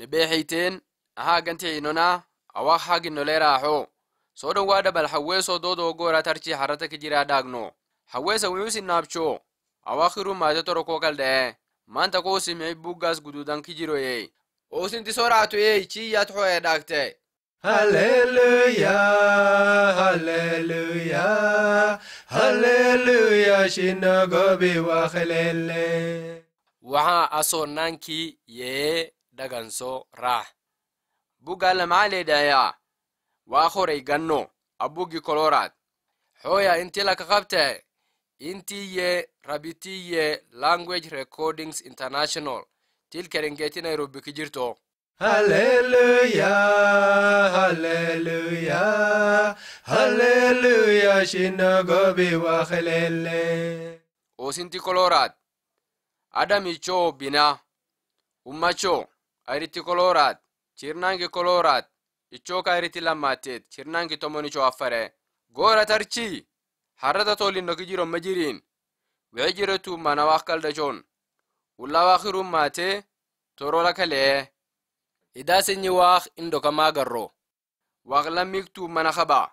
nibeexiyteen ahaagantixiinona awahaginoleraxo so dho waa dabal haweeso dodo gora tarchi harata kijira dhagno haweesa wiyusi naabcho awakiru maate torokokal dha'e manta ko simei buggas gududan kijiroye oosinti soraatoyey chiyat ho'e dhagte Haleluya, haleluya, haleluya, shinagobi dhagansoo raah bugaala maxaa leedhahayaa waa horay ganno abugi koloraad xooya intii laka qabtae intii ye rabitii language recordings international tilkerengeti nairobi ki jirto haleluya haleluya haleluya shinagobi oosinti koloraad adamicho bina umacho koloraad! kolooraat koloraad! kolooraat ichooka ayiritti lammaatteet chirnaangi tomon ichoo affare goora tarchii harrata tolin noki jiron majiriin wee jiretu manawaak kaldachon ullawaakiruun maatee torola kalee idaasenyi waak indokamaa garro la miig mana kabaa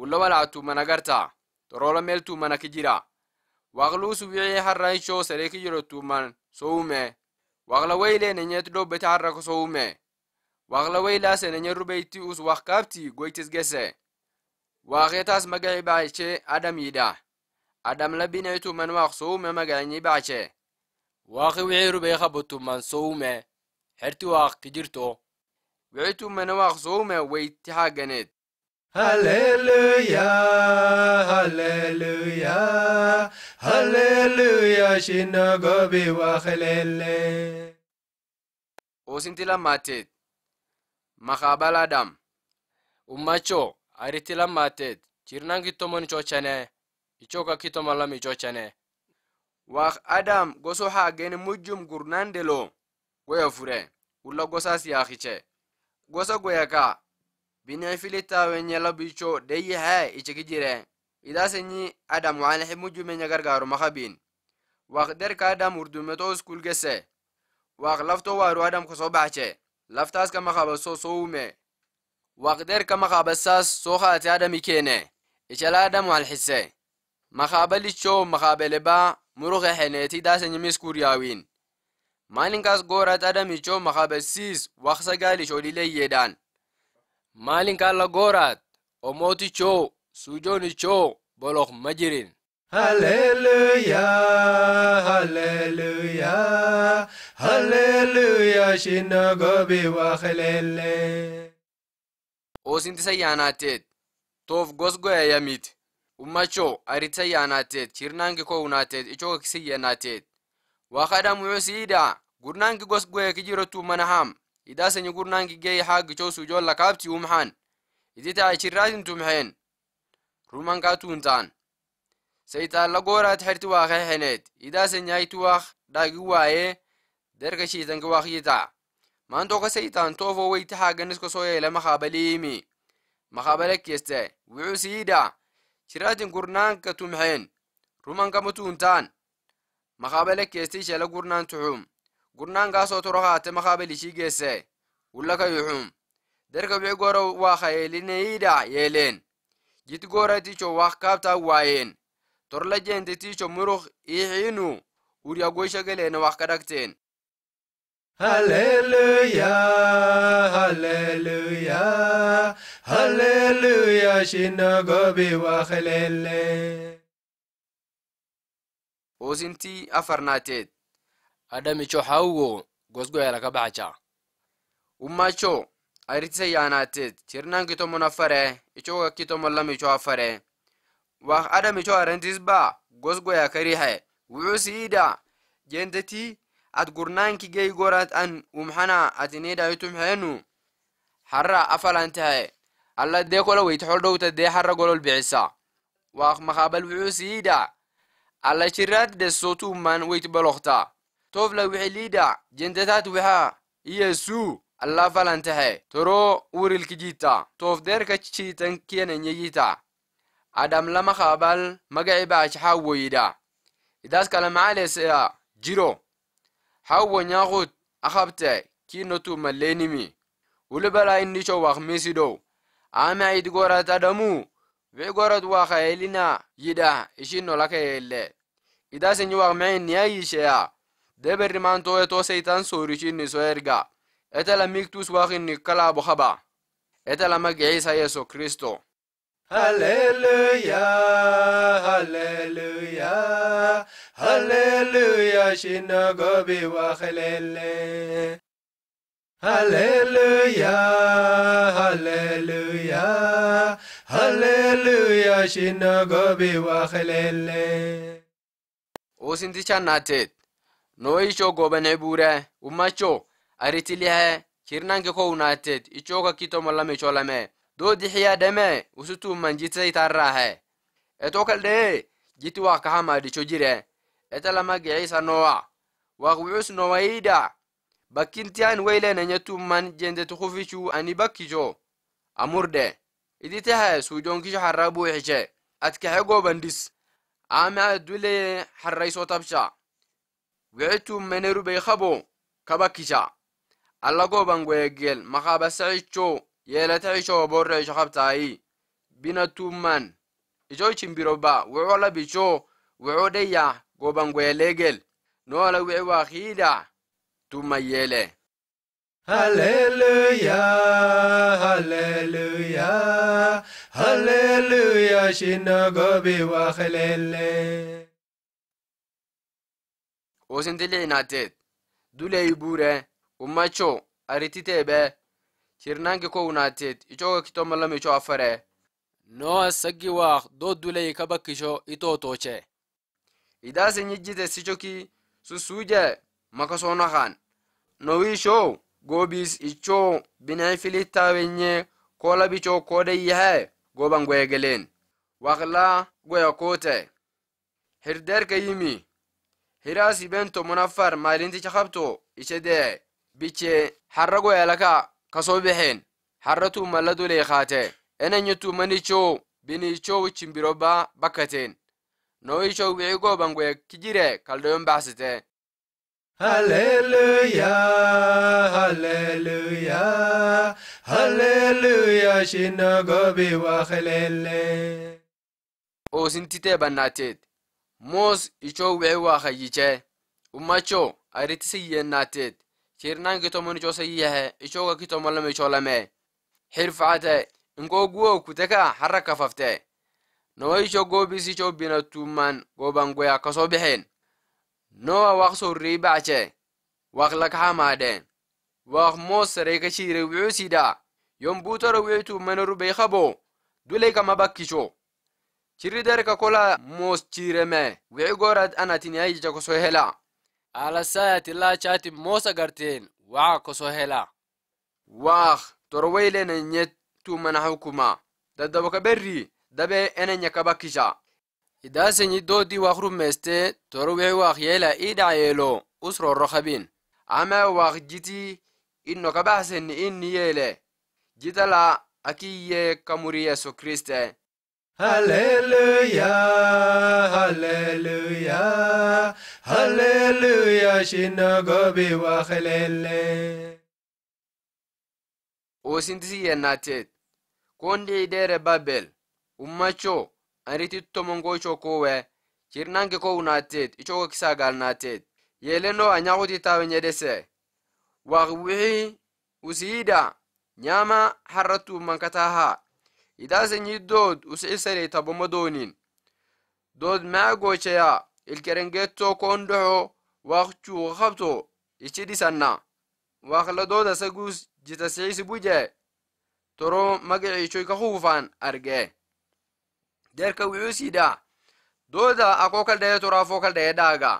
ulla walactuu mana gartaa torola meltuu mana kijira waak luusu wicii harra ichoo seree kijirotuu soo sowume waqlaweylenanyet dhobe taharrakosowume waqlaweylasenanyet rubeyti us waqkabti goytis gese waaqetas magaci bache adam yidha adam labinetu manwaaq sowume magacinyi bache waaqi wixii rubeeka butuman sowume xerti waaq kijirto wixitu manwaaq sowume weyti haaganeed haleluya haleluya halleluya sinogobi waxelele wosintila matet makabala dam umaco aritila matet cirinangi tomon icocane icoka kitomalam icocane wax adam goso ha geni mujjum gurnandelo goya fure wulla gosas yaxice goso goyaka binefilitawe nyela bico deyi ha icekijire إذا سني أدم وعن حب مجمع يغرغار مخبين وقدر كادم وردومتو سكول جسي وغلفتو وارو أدم خصو بحشي لفتاس كما خابسو صومي وقدر كما خابساس سوخات أدم كيني إشال أدم وعن حسي مخابل الشو مخابل با مروخ حنيتي دا سني مسكور ياوين maalinkaas goorat adamicho makabesiis waksa gaalish olile yedan maalinkaala goorat omoticho sujoonichoo boloq ma jirin. Haleluyaa haleluyaa haleluyaa shinagobi waaqelele. Oosinti sayyaanaateet toof gosgoyaya miti ummachoo arit sayyaanaateet shirnaanki kowunaateet ichoo kisiyyanaateet waaqadha muyosiidha gurnaanki gosgoya kijirotu manaham idaasanyi gurnaanki geeyi haagichoo suujoon kaabti umhan iti taa shirraatin tumheen. rumankatuntan saytaanlagorat herti waaxe henet idasenyaitu wax dhagi waye derka shiitanki wax yita mantoka saytaan tofo weyti hagenesko soyeele makabaliimi makabalekeste wicu siida shiratin gurnaanka tumhen rumankama tuntan makabalekesti shela gurnaan tuxum gurnaankaasoo torohaate makabalishi gese ulaka yuxum derka wici goro waaxa yeelineyiida jitgoora ticho waxkaabta waayeen torla jeente ticho muruk ixiinu uryagoyshageleena wax kadhagteen haleluya haleluya haleluya shinagobi wakhlele oosintii afarnaateed adhamicho hawwo gosgoyala ka baxacha ummacho aritse yaanatit chirnan kitomo afare ichoga kitomo lam icho afare waq adam icho arantis ba gosgoya karihe wucu siida jendeti at gurnanki gey gorat an umhana atinida itumheenu harra afalantahe alla dee weit weytxol dhowta dee harra golol bixisa waq maqabal wucu siida alla chirrat desotuman weit balokta tofla wixilida jendetaat wixa iyesu allah falantahe toro wuril kijita tofdeerka ciitan kiyananyeyita adam lama kabal magaci e baaci hawoyida idas kalamacaleseya jiro hawo nyakut akabte kinotu malenimi wulibala indicho wakmisidow ame aidgorat adamu vegorat wakaelina yida ishinolakayeelle idasinyi wakmein niyayisheya deberrimantowe to seitan soorishiniso erga etela mictus waginni kalaabohaba etela magiciisa yeeso kristo Halleluja, halleluja, halleluja, shina gobi wachelele. Halleluja, halleluja, halleluja, shina gobi wachelele. Osinticha natet, no isho gobe nebure, umacho, aritilehe kirnanke ko unatet ichoka kito molame cholame do dihiya deme usutu manjitse itarrahe etokaldee jiti wakahamaadicho jire etalamage isa nowa wakwicus nowaida tuuman weilenenyetumman jendetukufichu ani bakkicho amurde iditehe sujonkisho harra buuxiche atkexe gobandis aamea duleye harrayso tabsha wici tummeneru beykabo kabakkicha allako bangwegel makhabasaicho yeeletaicho oborreicho khabtai bina tuman icho e chimbiroba wewola bicho wewodeya gobangweelegel noola wewakhida tuma yeele Hallelujah, Hallelujah, Hallelujah, Shinagobi Wakhelele. Osin dili inatet, dule ibure, e ummacho arititee bee hirnangi ko unaatet ichoga kito malam icho afare noa sagi waaq dood duley ka bakkisho itoo tooche idaase nyijjite sichoki susuje makasoonakan nowisho goobis icho binayfilittaawenye koolabicho koodayyahe gooban goyegelen la goya koote hirdeerka yimi hiraasi bento munafar maalinticha qabto ichedee bichee harra goyalaka kasoo baxeen harratu malla dolee kaate enanyatu manichoo binichoo chimbiroba bakkateen ichoow wixii gooban goye kijire kaldayon baxsite Hallelujah, Hallelujah, Hallelujah, shinagobi wakhelele. Oosintitee bannaateet moos ichoo wixii waa kayyichee ummacho aritisi naateed. shirnankitomunichoseyiyahe eh, ichoga kitomolama icholame xirfacate inko guwo kuteka harra kafafte nowa icho gobis icho bina tuman gobangoya kaso bixen nowa waq sorrey bacce waq lakxamade wak mos sarekachire wicu sida yombutora wicu tumanoru beyxabo duley kama bakkicho chiriderka kola mos chireme wici gorad anatiniyayijakoso hela alasayati lachati mos agarteen waxa koso hela waax torwaylena nyet tumanahukuma dadabaka berri dabe enenya kabakisha idaasenyi doodii waaqru meeste toro wixi waaq yeela ii dhacyeelo usroro kabin ama waaq jiti ino kabaxseni ini yeele jitala akiye kamuriyeso kriste Shina Hallelujah, Hallelujah, Hallelujah, shinagobi wakelele. Oosintisi yennateet koondii ideere babel ummachoo anrititto mongoochoo kowe chirnange kowu naateet ichoko kisaagal naateet yeeleno anyaquti taawenyedhese waqwihi usiida nyaama harrattu manka taahaa idasenyi dood uscisanayta bomadoonin dood maa gochaya ilkerengeto kondoxo waq juuqabto ichidhisanna waqladoodasagus jitasciisi buje toro ka kahuufan arge derka wuxuusidha dooda ako kaldhaye toraafo kaldhaye dhaaga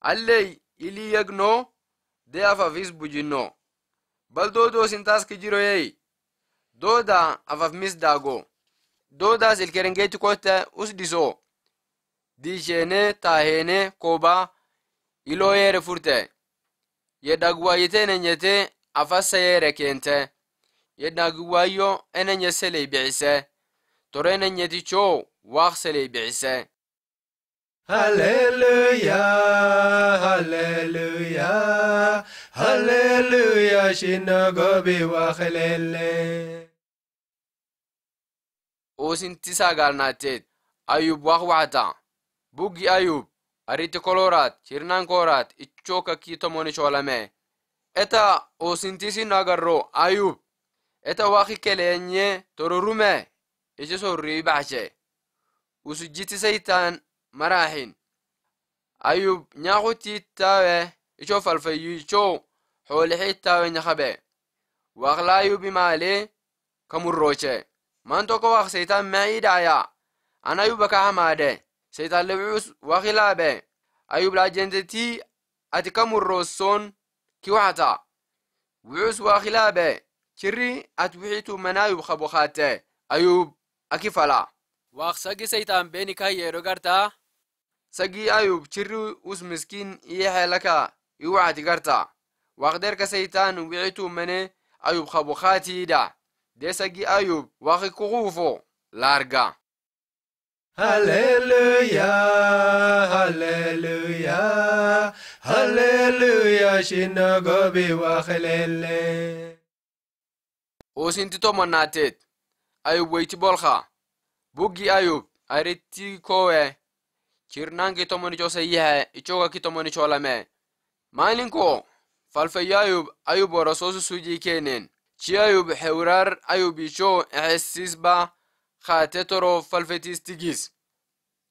alley iliyagno de afafis bujinno bal doodosintaas kijiroyey doda avav mis dago. Doda zilkerengeti kote us dizo. Dijene tahene koba ilo yere furte. Ye dagwa yete nenyete afasa yere kente. Ye dagwa yo enenye sele ibiise. Tore nenyeti cho wak sele ibiise. Halleluya, halleluya, halleluya, shinogobi wa halleluya. oosintisaa gaalnaatteet ayub waa waxta buggi ayub aritti kolooraat hirnaan kooraat ichoo kakkii tomoni shoolame eta oosintiisin agarro ayub eta waaqi keleenye tororume iji sorrii baxshe usujjitisaytaan maraahin ayub nyaaxutiittaawe ichoo falfayyu ichoo xoolixiittaawe nyakabe waaqla ayuub maalee kamurrooche mantoko wak seitan maidaya an ayuba ka hamade seitan lebcus wakilabe ayub lajenteti ati kamurrosson kiwaxata wucus wakilabe chiri at wixitu manayub kabokaate ayub akifala waq sagi seitan beni kahyeedho garta sagi ayub chiri us miskin iyexelaka iwaxati garta waqderka seitan wixitu mane ayub kabokaatiida desagi ayub wakikuguvo larga haleluya haleluya haleluya shinogobi wakhelele usintitomanatet ayub weyti bolha buggi ayub ariti kowe kirnanki tomonicho ki ichogaki tomonicho lame malinko falfeyo ayub ayub ayuboro sosu sujikenen چی ئەوب حێورار ئەو بیچۆ ئەسیس بە خاتێتۆرۆ فەلفێتیستیگیز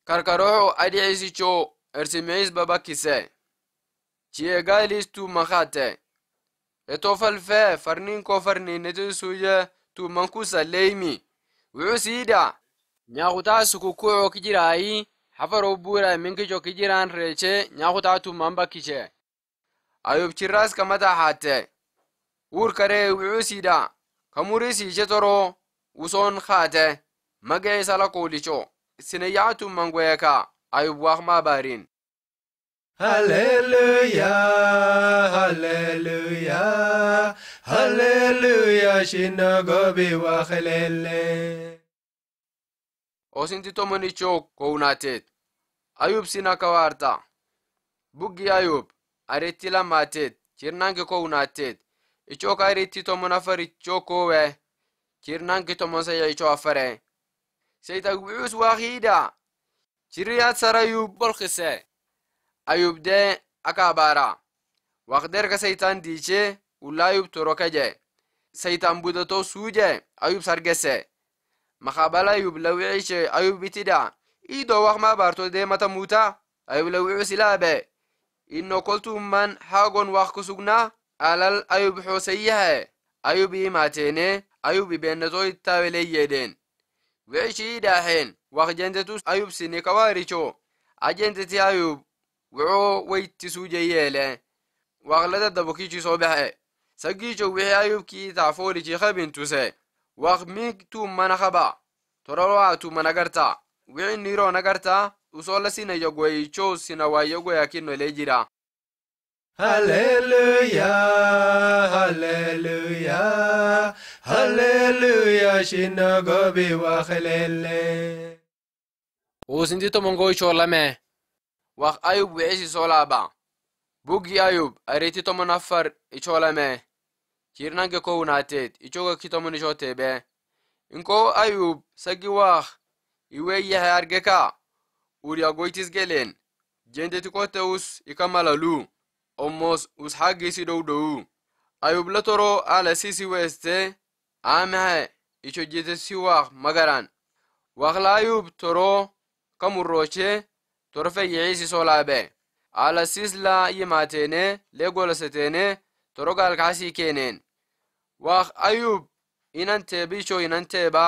کارکەرۆ ئەریعیزی چۆ ئەرسیمەیز بە بە کیسێ چیێگای لیست و مەخاتێ لە تۆ فەلفێ فەرنین کۆفەرنی نەتە سوویە تو منکوسە لەیمی وسیدا یاخوتا سکوکۆکی گیرایی حەفەرۆ بورە منکە جۆکی گیران ڕێچێ یاخوتا تو مەم بە کیچێ ئەوب چی ڕاست کەمەدا هاتێ uurkaree wi'uusiidha kamuuriisiiche toroo usoon kaate magee sala koolicho sineyyaatu mangoyeka ayubwaakmaa baariin Hallelujah, hallelujah, shina shinagobi wakhelele. Osinti tomonicho kownaateet Ayub sina kawarta. Buggi Ayub, aretti lamaatet, cirnaanke kounatet. ichoo ka iritti tomon afar ichoo kowe chirnanki tomon saya ichoo afare seita gucus wakiida chiriyat sara yub bolkise ayubde akabara wakderka seitan diiche ulla ayub torokeje seitan budato suje ayub sargese makabala ayub lawicishe ayub itida ido wakma barto demata muta ayub lawicu silabe inno koltumman hagon wakkusugna alal ayub ayubxuusayahae ayubiimaateene ayubi beenatoytaweleyyeedhen wixishii dhaaxeen waqjentetus ayub sini kawaaricho ajenteti ayub wuxo weytisuu jeyeele waqlada dabokichi soo baxe sagiicho wixii ayubkii taafoolichi kabintuse waq migtuu mana kaba toroloatuu mana garta wixi niroona garta usoo la sinayo goyicho jira Hallelujah, Hallelujah, Hallelujah, shinagobi wakelele. Uusindi tomongoo ishoolame. Waq Ayub wi'eesi soolaaba. Bugi Ayub ariitii tomon afar ishoolame. Hirnange koo unaateet ichooga kitomon ishooteebe. Inkoo Ayub sagi arge iweeyyahe argeka. Uriyaa goytis geleen. Jendeti koo ta'us malalu. ommos usxaaggiisi dhowdhowu ayubla toroo alasisi weeste aamahe ichojjetesiwaaq magaran ayub toro kamurroche torfe yiciisi solaabe alasis la yimaateene lee toro gaalkaxasii keeneen waq ayub inan teebe icho inan teba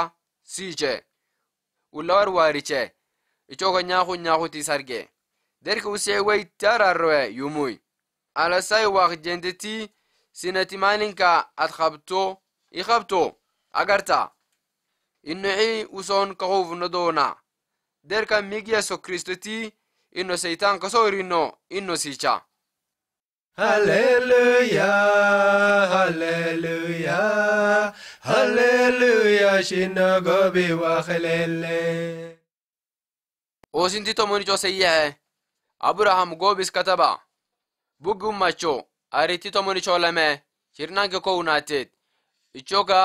siiche ulawar waariche icho ka nyaaku nyaakuti sarge derka usee wey taararroe yumuy alasay waqjendeti sinati maalinka ad qabto i qabto agarta inoxi uson kaxuvnodona derka mig yeso kristoti ino seitan kasoirino ino sicha Hallelujah, Hallelujah, Hallelujah, shinagobi wakhlele. Osinti tomonicho seyehe. Abraham gobis kataba. bugummachoo aritti tomonichoo lame chirnange kowunaateet ichoga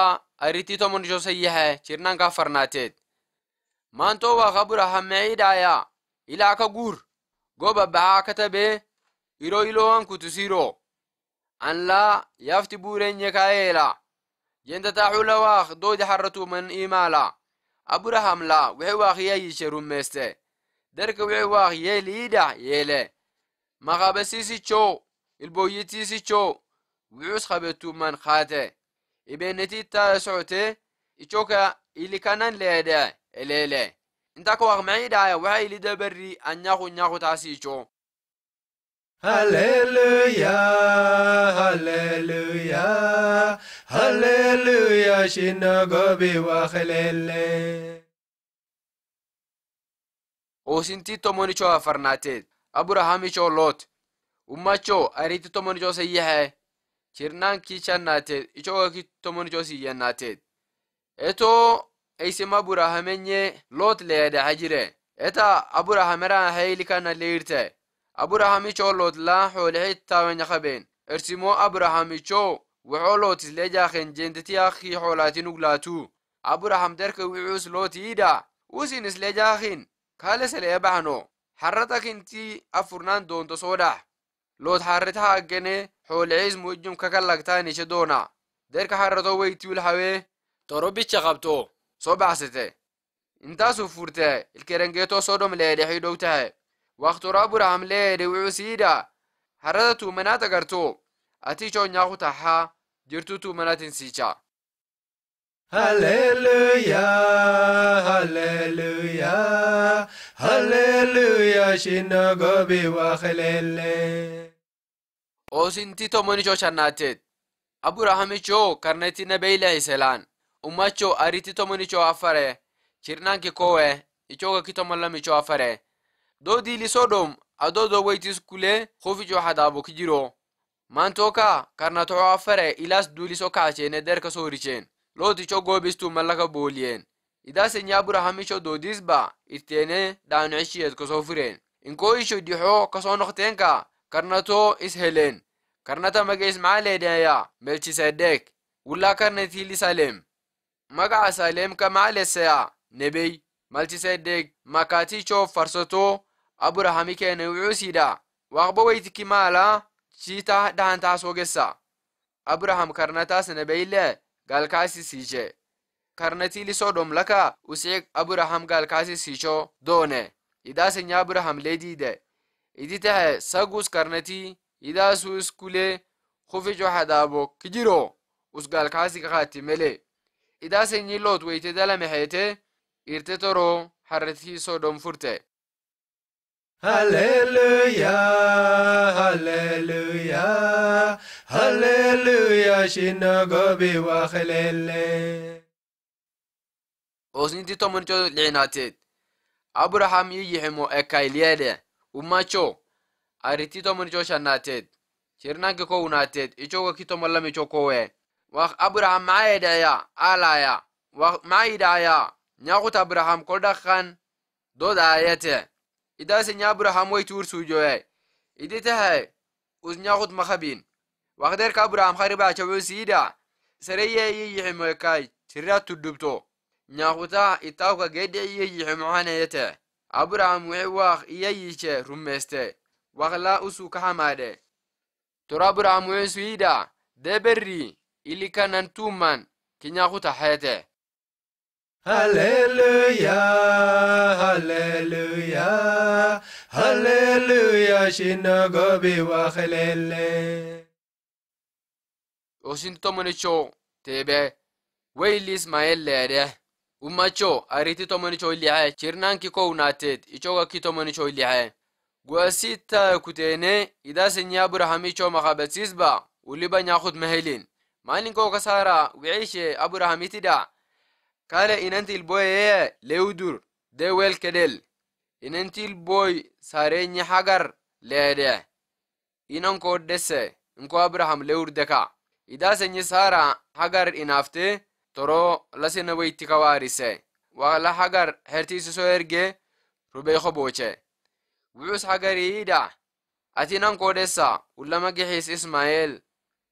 aritti tomonichoo sayyahe chirnanga farnaateet manto waka bura ila ka gur goba baha katabe iro ilohan kutusiro anla yafti burenye kayeela jentataxula waak doodi haratuman imaala laa wexe waak yayiche rummeeste darka wexe waak yeeliida yeele مغابة سيسي چو البو يتي سي چو ويوس خبتو من خاته إبه نتي تا سعوتي إچوكا إلي كانان ليدا إليلا إنتاك وغمعي دايا وحي إلي دبري أن ياخو ياخو تاسي چو Hallelujah, hallelujah, hallelujah, shinna gobi wa khilele. O sinti to moni cho afarnatit. abrahamicho lot ummacho ariiti tomonicho seyyahe kirnaankichannaateed ichogaki tomonicho siyyannaateed eto eysem aburahamenye lot leede hajire eta aburahameran haylikana leirte aburahamicho lot la xoolexitaawenyakabeen ersimo abrahamicho wuxoo lootis leejaaken jentetiyaaki xoolaatinug laatu aburaham derka wuxuus lootiida usinis leejaakin kaale sele ebaxno harrata kintii afurnaan doonto soodhaah lood harretaha aggene xooliciis muijum kakallagtaan ishe doona derka harrato weytiul hawee toro bicha qabto so baxsite intaasu furte ilkerengeeto sodom leedhexi dhowtahe waktora buraam leedhe wucu siida harrata tuumanaat agarto ati choo nyaaku tahaa jirtu tuumanatin siicha Hallelujah, Hallelujah, Hallelujah, shinagobi wakelele. Oosintito monicho channateet aburaahamichoo karnetina beeyla iselaan ummachoo aritito monichoo afare chirnaanki kowe ichooga kito mallamichoo afare doo diilisodhom adoo doweytis kulee hufichoo hadaabo kijiro mantookaa karnatoo afare ilaas duuliso kaacheen ederka sooricheen looticho goobistu laka booliyeen ida senyaa bura hamisho doodisba itteene dhaanocishiyed kosoo fireen inkoo isho dixoo kasoo noqteenka karnatoo is heleen karnata maga ismaaleedaya melchisedek wulla karnatiili salem magaca salemka maaleseya nebey malchisedek makaticho farsoto aburahami keene wucuusidha waaqbo weytiki maala chiita dhahantaas hogessa abraham karnataas nebeyile گالخاسی سیچے کرنتی لے سو ڈوم لکھا اس ایک ابرہم گالخاسی سیچو دو نے ادا سے ابرحم لے دید ہے سگ اس کرنتی ادا سو اسکولے خوب جو ہے لے ادا سے لو تو ارت تو رو ہر سو ڈوم پھرتے Hallelujah, Hallelujah, Hallelujah, Shinagobi waa xeleele. Oosnitii tomanchoo lixinaateed Aburahaam iyyi himoo ekkaayilyeedhe ummachoo aritii tomanchoo shanaateed shirnanki kowunaateed ichoo wakii tomanlama ichoo kowe waq Aburahaam maxaa yedhaya alaaya waq maxaa yidhaaya nyaaquta Aburahaam kol dhaqan dood aayate. Iddasi nyaa Aburahaam wayyi tuurisuu joo'ay iddi tahee usnyaqotu maqabiin waqtii Aburahaam qariibaa achawansiidha saree iyay yihiin makaay tiraahetu dubtu nyaaqotaa itaawu gadi eyay yihiin macanayee tex Aburahaam waywaqtii iyay yiichaa rummeessite waxa laa'usuu kaxamaadhe. Toraa Aburahaam wayyee Swiida deebiirri ilkiin tuuman Kenya kutaa heetee. Hallelujah, Hallelujah, Hallelujah, shinagobi wakelele. Osinto monicho tebe, weili Ismael lede. Ummacho ariti tomonicho ilihae, chirnan kiko unatet, ichoga ki tomonicho ilihae. Gwasita kutene, ida sinya Abrahamicho makabatsizba, uliba nyakut mehelin. Maalin koo kasaara, wicishe Abrahamitida. Kale inanti ilboy yeye lewdur de wel kedel. Inanti ilbooy sareenya hagar leede. Inan ko desse inko Abraham lewur deka. Ida sara hagar inafte toro lasina weyti kawarise. Wala hagar hertisu so erge rubeekho Wuxuus Wuxus hagariida ati inan ko dessa ulama gixiis Ismaayel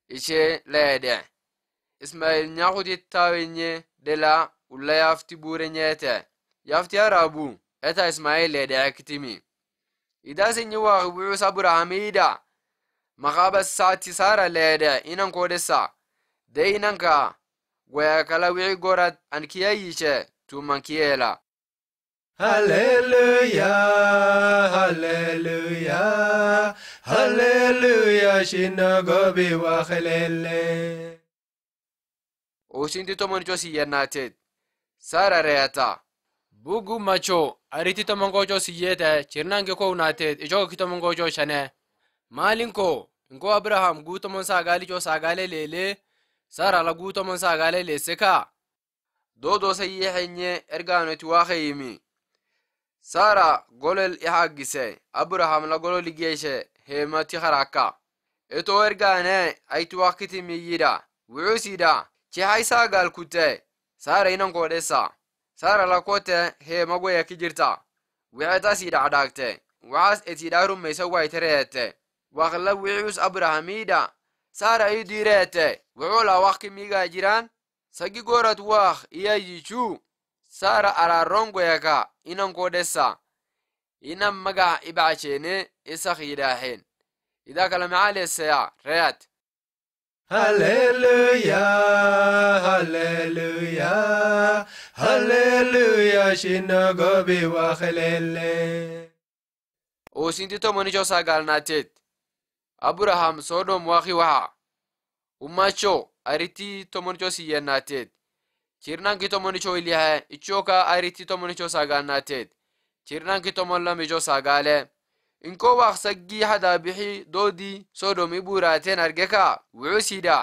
ishee leede. Ismaayel nyaakuti taawenye dela ulla yaafti buure nyeete yaafti arabu eta ismail edeektimi idasinyi waaqbucu sabura hamida Maqaaba saati saara leede inan kodessa de inanka kala wici gorad an kiyayiche tuman kiyeela Hallelujah, Hallelujah, Hallelujah, shinagobi wakhelele. Osinti tomonichos iyanaateet. sarareeta bugu macho ariti tomongocho siyyete chirnange ijoo unatet ichoko kitomongocho shane malinko inko abraham guutomon sagalicho sagale lele sarala guutomon sagale leseka dodose yihenye erganoti wakeyimi sara golel ihagise abraham la golol igeshe hemati haraka eto ergane aiti wakitimi yida wuusida chihay sagal kute saara inan koodhessa saara lakkoote heemagwaya ki jirta wixeta siidha cadhaagte waxaas etiidhaa rummeysa waytareete wakla wicius abrahamiida saara ii diireete wuxuula waq miigaa jiraan sagi gorat waq iya yichu saara araarrongoyaka inan koodhessa inan magac ibacaceene isa yidhaaheen idaa kala macaalesaya reyad Hallelujah, Hallelujah, Hallelujah, shinagobi wakelele. Uusinti tomonicho sagalnatet. Aburahaam Sodom waaqii waxa. Ummaacho aritti tomonicho siyyannatet. Kirnanki tomonicho ilyahe ichooka aritti tomonicho sagalnatet. Kirnanki tomon lamicho sagale. inkoo waaqsaggii hadaabixii doodii soodom ibuuraateen argekaa wucu siidha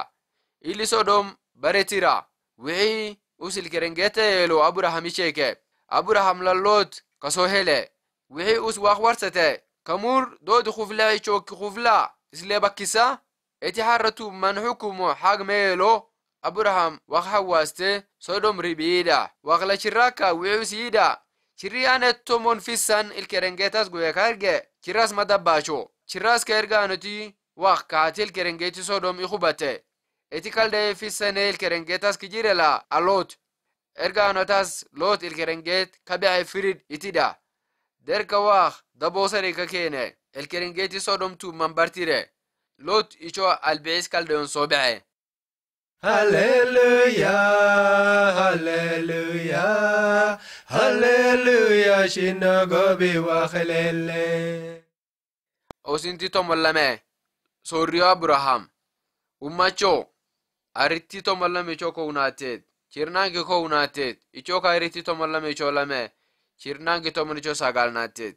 ili sodom baretira wixii usilkerengeteyeelo aburahamicheeke aburaham lalloot kasoo hele wixii us waaq warsate kamuur doodi kuflaa ichookki kuflaa islee bakkisa eti harratu man xukumo xaagmeyeelo aburaham waq hawaaste sodom ribiidha waqla shiraka wixuu sida shiriyaanet tomon fisan ilkerengetas guyekarge chirras madabaacho chirras ka ergaanoti anuti waq kahatil kerengeti sodom ikubate iti kaldeefi seneel kerengetas kijirela alot erga anotas lot ilkerenget kabe'e firid itida derka waq daboosarika keene ilkerengeti sodom tumman bartire lot icho albi'is kaldeyon sobe'e Hallelujah, Hallelujah, Hallelujah, Shinagobi Wakelele. Osinti tomolame, Soryo Abraham, Ummacho, Aritti tomolame choko unated, Chirnangi ko unated, Ichoka aritti tomolame cholame, Chirnangi tomonicho sagalnated.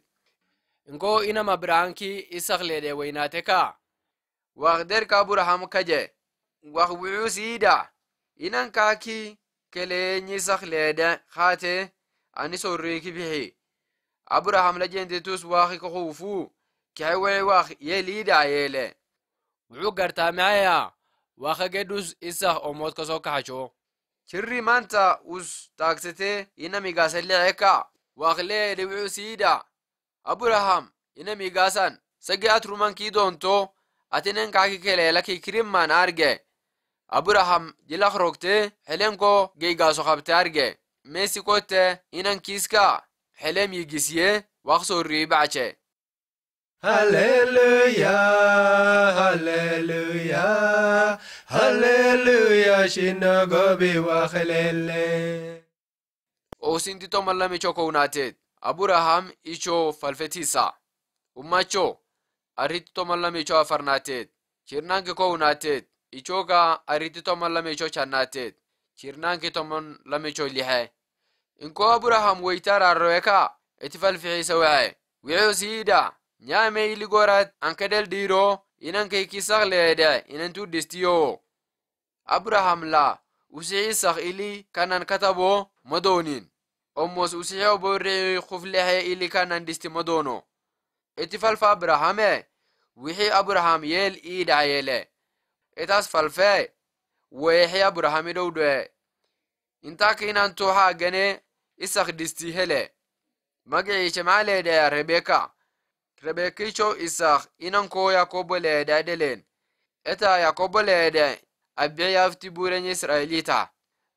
Ngo inama branki isakhlede weinateka. Waqder ka Abraham kaje. wakbuusiida inan kaaki keleenyisak leede haate ani sorriiki bixi abraham lajentitus waki kokuufu kihay wee wak yeliida yeele wuxuu gartaamihaya wakagedus isah omodka sokahacho chirri manta us taagsete ina migaasaleeka wakleede wuxuu siida abraham ina migaasan sage atruman kii doonto atinen keleela kikirimman arge aburahaam jila rogtee helem koo qabte arge meesi kotte inan kiiska helem yigisye waqsoo riibace Hallelujah, Hallelujah, Hallelujah, shinagobi wakhelele. Osinti to mallame choko Aburaham icho falfetisa. Ummacho, arriti to mallame cho afarnatet. Ichoka ariti tomon lama icho channatet. Kirnanki tomon lama lihe. Inko Abraham weytar arroeka itifal fiisa wae. Wiyo siida. Nyaame ili gorat ankadel diro inan kay kisag leeda inan tu distiyo. Abraham la usiisag ili kanan katabo madonin. Omos usiyo borre khuflehe ili kanan disti madono. Itifal fa Abrahame. Wixii Abraham yeel ii dhaayele. itas falfee weexya burahamidhowdhoe inta kiinan toha gane isak dhisti hele magaciice maaleedhaya rebeka rebekicho isak inankoo yakoboleedha dheleen eta yakoboleedhe abbiyafti buren israa'ilita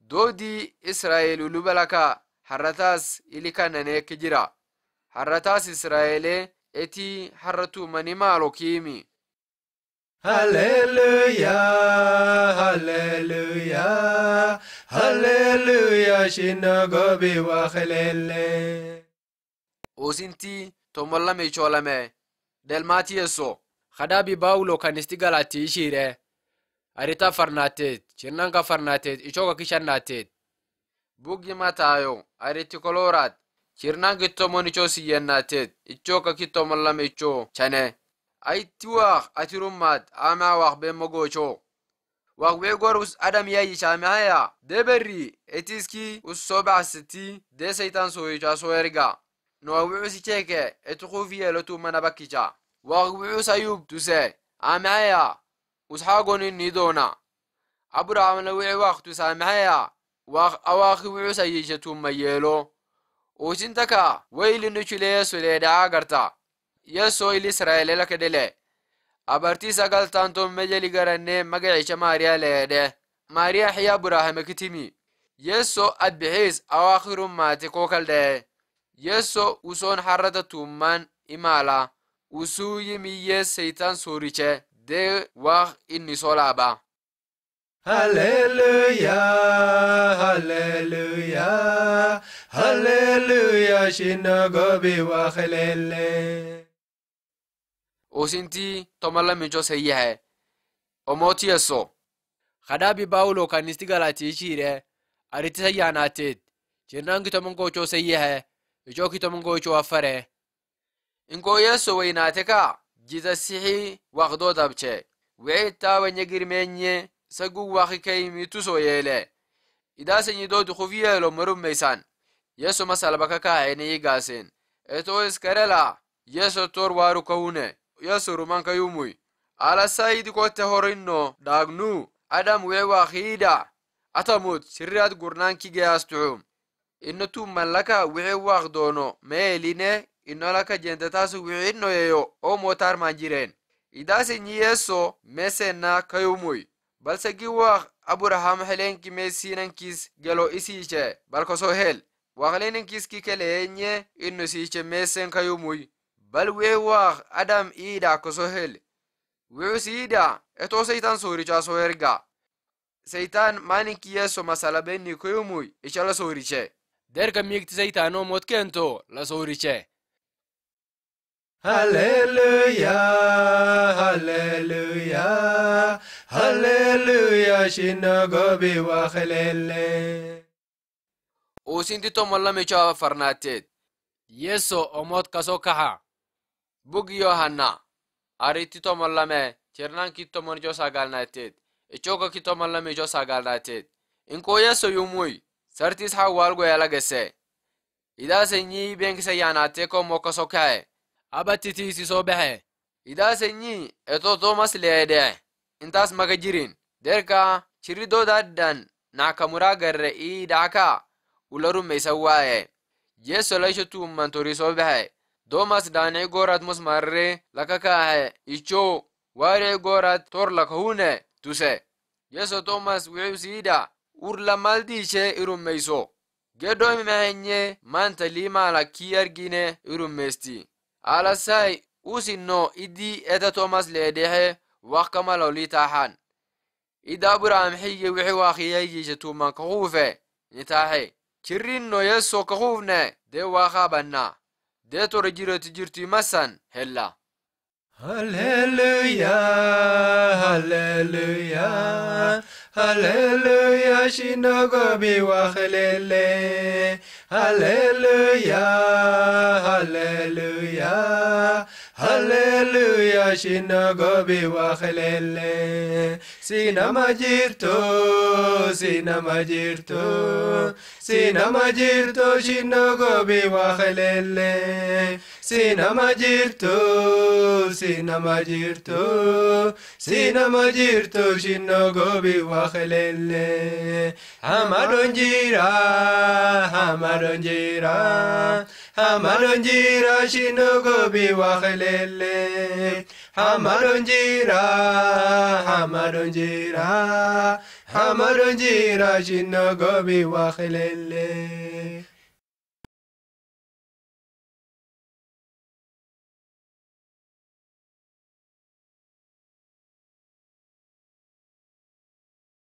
doodii israa'el ulubalaka harrataas ilikananeke jira harrataas israa'ele eti harratumani maalo kiimi Hallelujah, Hallelujah, lame. shinagobi wakelele. Osinti tombola mecholame delmati yeso khadabi baulo kanisti galati ishire arita farnatet chirnanga farnatet ichoka kishannatet bugi matayo ariti kolorat chirnangi tomon icho siyennatet ichoka kitomolam icho chane aittiwaq atirummad ama waq bemogocho waq we gorus adam yayi shamahaya de berri etiski ussobasiti de seitan soyicha soyerga nowawucusi cheke etukufiyelotu manabakicha waq wucus ayub tuse amahaya usxaagoni nidona abrahamna wici waq tusamahaya waq awaqi wucus ayishetumma yeelo usintaka weylinichulee soleedhaa garta yeessoo ili israa'elelaa kedele abartii sagal taantoon mejali garannee magacicha maariyaa leedhe maariyaa hiyaa buraahame kitimi yeessoo adbixiis awaakhiru maati kookal dhee yeessoo usoon harrata tuummaan imaala yimi miyyee saytaan sooriche dee waaq inni solaaba Hallelujah, hallelujah, hallelujah, shinagobi wa o sinti tomalamijo se yehe o moti yeso hada bi bawulo kanisti galati cire ariti se yanatit cirnangi tomongoco se yehe ijoki tomongoco afare inko yeso wainate ka jita sihi wakdo dabce wei ta wenyegir menye sagu wakikei mituso yele ida senyi do dukhuviyelo marum meisan yeso masalbaka ka hene yigasin eto iskarela yeso tor waru kawune yasurumankayumuy alasayidi kote horinno dhaagnu adam wewa khiida atamut sirriad gurnankigeyastuxum inno tu mallaka wixe waaq doono meeline innolaka jentatasu wixinnoyeyo o motar manjiren idaasinyiyeeso mesenna kayumuy balsagi waaq aburaham helenki mesinankis gelo isiiche balkoso hel waaqlininkis ino inno mesen kayumuy bal weewaax adam iidha kosohel wiusiidha etoo seytan sooricha soerga seytan maanikiyeso masalabenni koyumuy icha la sooriche derka miigti seytano motkento la sooriche Haleluya, haleluya, haleluya, shinogobi wakelele. Uusinti tomolla micho farnaateet. Yeso omot kaso kaha. bugi yohanna aritito mallame chernan kitto monjo sagalnatet ichogo kitto mallame ijo sagalnatet inkoyeso yumuy sartis hawalgo yalagese idasenyi benkise yanate ko mokosokae abatiti isiso behe idasenyi eto tomas leede intas maga jirin derka chirido daddan kamuraa garre i daka ularume isawaye yeso laisho tuumman toriso behe domas dane gorat mosmarre marre laka kahe icho ware gorat tor laka hune tuse yeso tomas weusida urla maldi ishe irummeyso gedo imahenye manta limala ki argine irummesti alasai usinno idi eta tomas leedehe wakama loli tahan ida buram hiye wixi waakiyayishe tuman ni nitaahe kirinno yeso kakhuufne dee waakaa dee toora jireeti jirtii masan hella haleluya shinogobi wahlele haleluya haleluya Hallelujah, shinagobi wahelele. Sinamajirto, sinamajirto. Sinamajirto, shinagobi wahelele. Sinamajirto, sinamajirto. Sinamajirto, shinagobi wahelele. Hamaronjira, hamaronjira. hamalonjira shinogobi wakelele hamalonjira hamalonjira hamalonjira shinogobi wakelele